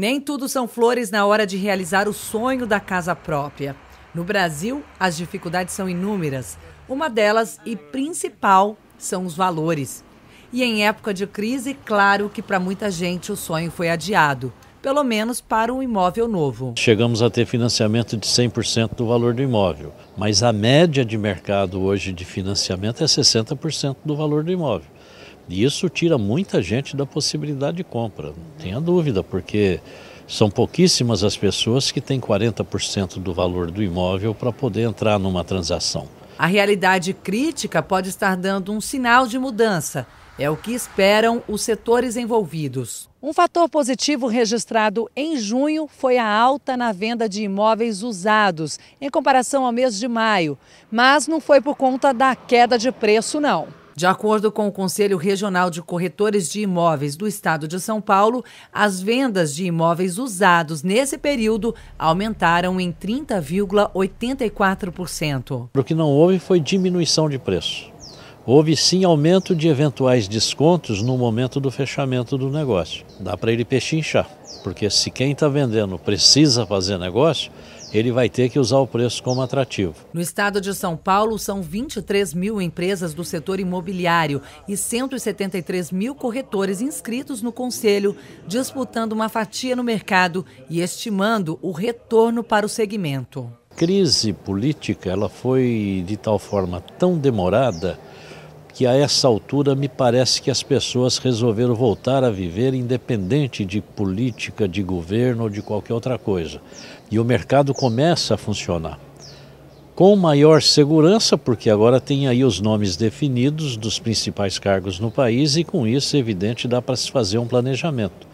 Nem tudo são flores na hora de realizar o sonho da casa própria. No Brasil, as dificuldades são inúmeras. Uma delas e principal são os valores. E em época de crise, claro que para muita gente o sonho foi adiado, pelo menos para um imóvel novo. Chegamos a ter financiamento de 100% do valor do imóvel, mas a média de mercado hoje de financiamento é 60% do valor do imóvel. E isso tira muita gente da possibilidade de compra, não tenha dúvida, porque são pouquíssimas as pessoas que têm 40% do valor do imóvel para poder entrar numa transação. A realidade crítica pode estar dando um sinal de mudança. É o que esperam os setores envolvidos. Um fator positivo registrado em junho foi a alta na venda de imóveis usados, em comparação ao mês de maio. Mas não foi por conta da queda de preço, não. De acordo com o Conselho Regional de Corretores de Imóveis do Estado de São Paulo, as vendas de imóveis usados nesse período aumentaram em 30,84%. O que não houve foi diminuição de preço. Houve sim aumento de eventuais descontos no momento do fechamento do negócio. Dá para ele pechinchar, porque se quem está vendendo precisa fazer negócio, ele vai ter que usar o preço como atrativo. No estado de São Paulo, são 23 mil empresas do setor imobiliário e 173 mil corretores inscritos no Conselho, disputando uma fatia no mercado e estimando o retorno para o segmento. A crise política ela foi de tal forma tão demorada que a essa altura me parece que as pessoas resolveram voltar a viver independente de política, de governo ou de qualquer outra coisa. E o mercado começa a funcionar. Com maior segurança, porque agora tem aí os nomes definidos dos principais cargos no país e com isso, é evidente, dá para se fazer um planejamento.